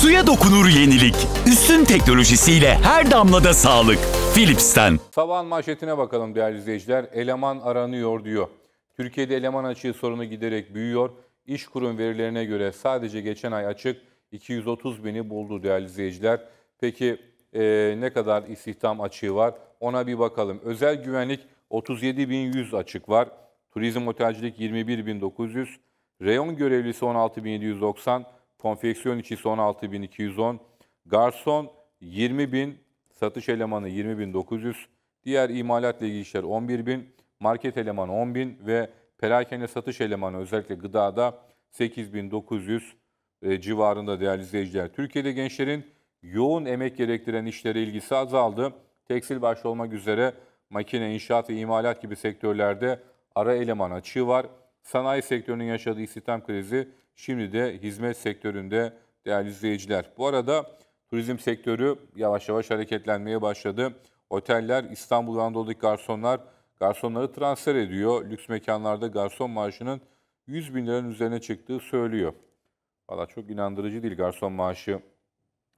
Suya dokunur yenilik. Üstün teknolojisiyle her damlada sağlık. Philips'ten. Sabahın manşetine bakalım değerli izleyiciler. Eleman aranıyor diyor. Türkiye'de eleman açığı sorunu giderek büyüyor. İş kurum verilerine göre sadece geçen ay açık 230 bini buldu değerli izleyiciler. Peki e, ne kadar istihdam açığı var ona bir bakalım. Özel güvenlik 37.100 açık var. Turizm otelcilik 21.900. Reyon görevlisi 16.790 konfeksiyon içi son 6210, garson 20.000, satış elemanı 20.900, diğer imalatla ilgili işler 11.000, market elemanı 10.000 ve perakende satış elemanı özellikle gıdada 8.900 e, civarında değerli izleyiciler. Türkiye'de gençlerin yoğun emek gerektiren işlere ilgisi azaldı. Tekstil başta olmak üzere makine, inşaat ve imalat gibi sektörlerde ara eleman açığı var. Sanayi sektörünün yaşadığı istihdam krizi şimdi de hizmet sektöründe değerli izleyiciler. Bu arada turizm sektörü yavaş yavaş hareketlenmeye başladı. Oteller İstanbul ve Anadolu'daki garsonlar garsonları transfer ediyor. Lüks mekanlarda garson maaşının 100 bin liranın üzerine çıktığı söylüyor. Valla çok inandırıcı değil garson maaşı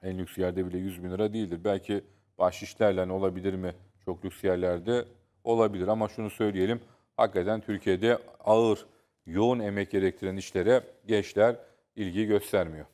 en lüks yerde bile 100 bin lira değildir. Belki bahşişlerle olabilir mi çok lüks yerlerde olabilir ama şunu söyleyelim hakikaten Türkiye'de ağır, yoğun emek gerektiren işlere gençler ilgi göstermiyor.